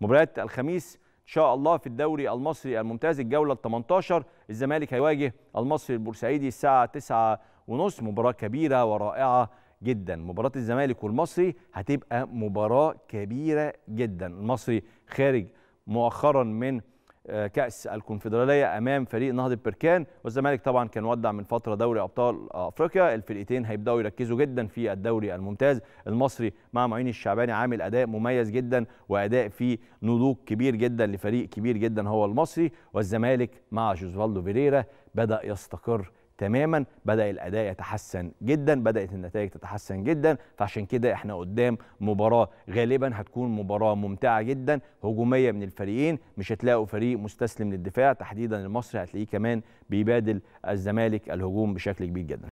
مباراه الخميس ان شاء الله في الدوري المصري الممتاز الجوله ال 18 الزمالك هيواجه المصري البورسعيدي الساعه 9 ونص مباراه كبيره ورائعه جدا مباراه الزمالك والمصري هتبقى مباراه كبيره جدا المصري خارج مؤخرا من آه، كأس الكونفدرالية أمام فريق نهضة بركان والزمالك طبعا كان ودع من فترة دوري أبطال أفريقيا الفرقتين هيبدأوا يركزوا جدا في الدوري الممتاز المصري مع معين الشعباني عامل أداء مميز جدا وأداء فيه نضوج كبير جدا لفريق كبير جدا هو المصري والزمالك مع جوزفالدو فيريرا بدأ يستقر تماما بدا الاداء يتحسن جدا بدات النتائج تتحسن جدا فعشان كده احنا قدام مباراه غالبا هتكون مباراه ممتعه جدا هجوميه من الفريقين مش هتلاقوا فريق مستسلم للدفاع تحديدا المصري هتلاقيه كمان بيبادل الزمالك الهجوم بشكل كبير جدا